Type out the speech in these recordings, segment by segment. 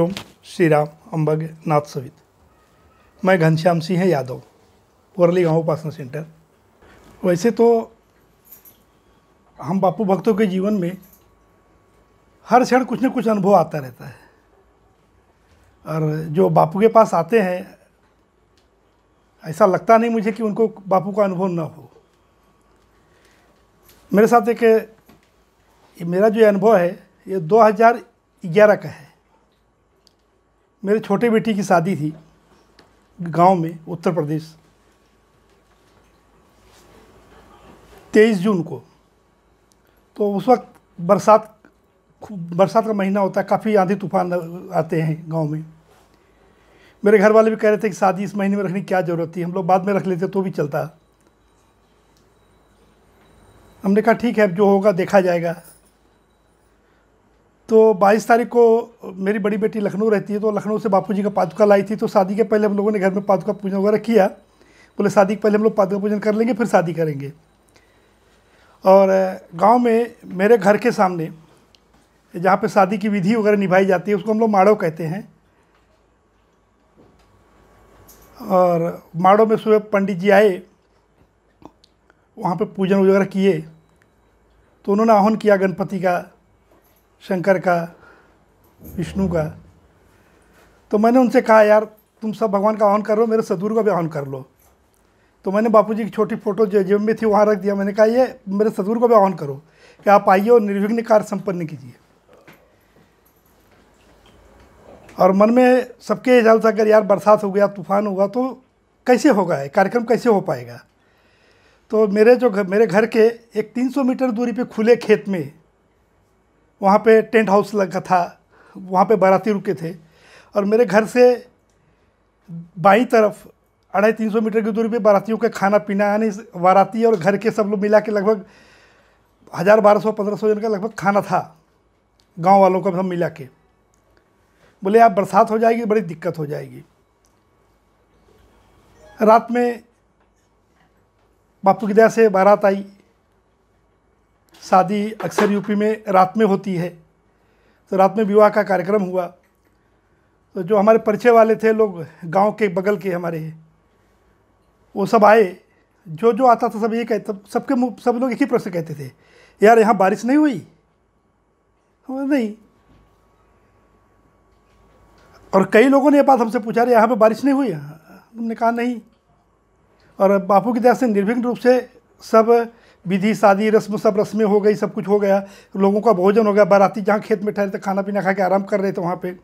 ओम श्री राम अम्बग नाथ सवित मैं घनश्याम सिंह यादव वरली गांव उपासना सेंटर वैसे तो हम बापू भक्तों के जीवन में हर क्षण कुछ न कुछ अनुभव आता रहता है और जो बापू के पास आते हैं ऐसा लगता नहीं मुझे कि उनको बापू का अनुभव ना हो मेरे साथ एक मेरा जो अनुभव है ये 2011 का है मेरे छोटे बेटी की शादी थी गांव में उत्तर प्रदेश तेईस जून को तो उस वक्त बरसात बरसात का महीना होता है काफ़ी आंधी तूफान आते हैं गांव में मेरे घर वाले भी कह रहे थे कि शादी इस महीने में रखने की क्या ज़रूरत थी हम लोग बाद में रख लेते तो भी चलता हमने कहा ठीक है अब जो होगा देखा जाएगा तो 22 तारीख को मेरी बड़ी बेटी लखनऊ रहती है तो लखनऊ से जी का पादुका लाई थी तो शादी के पहले हम लोगों ने घर में पादुका पूजन वगैरह किया बोले शादी के पहले हम लोग पादुका पूजन कर लेंगे फिर शादी करेंगे और गांव में मेरे घर के सामने जहाँ पे शादी की विधि वगैरह निभाई जाती है उसको हम लोग माड़ो कहते हैं और माड़ो में सुबह पंडित जी आए वहाँ पे पूजन वगैरह किए तो उन्होंने आह्वान किया गणपति का शंकर का विष्णु का तो मैंने उनसे कहा यार तुम सब भगवान का ऑन करो मेरे सदगुरु का भी ऑन कर लो तो मैंने बापूजी की छोटी फ़ोटो जो जेब में थी वहाँ रख दिया मैंने कहा ये मेरे सदगुरु को भी ऑन करो कि आप आइए और निर्विघ्न कार्य संपन्न कीजिए और मन में सबके जल था अगर यार बरसात हो गया तूफान होगा तो कैसे होगा ये कार्यक्रम कैसे हो पाएगा तो मेरे जो घर मेरे घर के एक 300 मीटर दूरी पे खुले खेत में वहाँ पे टेंट हाउस लगा था वहाँ पे बाराती रुके थे और मेरे घर से बाई तरफ अढ़ाई तीन सौ मीटर की दूरी पे बारातियों का खाना पीना यानी बाराती और घर के सब लोग मिला के लगभग हज़ार बारह सौ पंद्रह सौ जन का लगभग खाना था गांव वालों का सब मिला के बोले आप बरसात हो जाएगी बड़ी दिक्कत हो जाएगी रात में बापू की दया से बारात आई शादी अक्सर यूपी में रात में होती है तो रात में विवाह का कार्यक्रम हुआ तो जो हमारे परिचय वाले थे लोग गांव के बगल के हमारे वो सब आए जो जो आता था सब ये कहते सबके मुँह सब लोग एक ही प्रश्न कहते थे यार यहाँ बारिश नहीं हुई नहीं और कई लोगों ने यह बात हमसे पूछा अरे यहाँ पर बारिश नहीं हुई हमने कहा नहीं और बापू की दया से निर्विघ्न रूप से सब विधि शादी रस्म सब रस्में हो गई सब कुछ हो गया लोगों का भोजन हो गया बाराती जहाँ खेत में ठहरे थे खाना पीना खा के आराम कर रहे थे वहाँ पे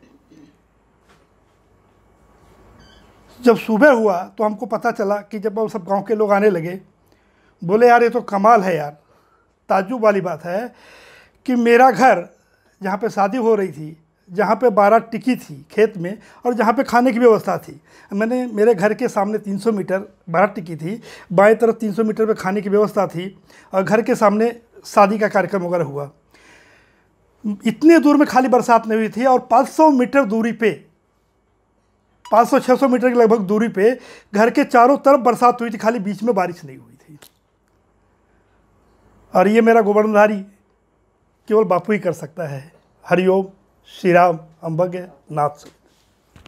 जब सुबह हुआ तो हमको पता चला कि जब वो सब गांव के लोग आने लगे बोले यार ये तो कमाल है यार ताजुब वाली बात है कि मेरा घर जहाँ पे शादी हो रही थी जहाँ पे बारह टिकी थी खेत में और जहाँ पे खाने की व्यवस्था थी मैंने मेरे घर के सामने 300 मीटर बारह टिकी थी बाएं तरफ 300 मीटर पे खाने की व्यवस्था थी और घर के सामने शादी का कार्यक्रम वगैरह हुआ इतने दूर में खाली बरसात नहीं हुई थी और 500 मीटर दूरी पे 500-600 मीटर के लगभग दूरी पे घर के चारों तरफ बरसात हुई थी खाली बीच में बारिश नहीं हुई थी और ये मेरा गोवर्धनधारी केवल बापू ही कर सकता है हरिओम श्री राम अंबज्ञ नाथ सिंह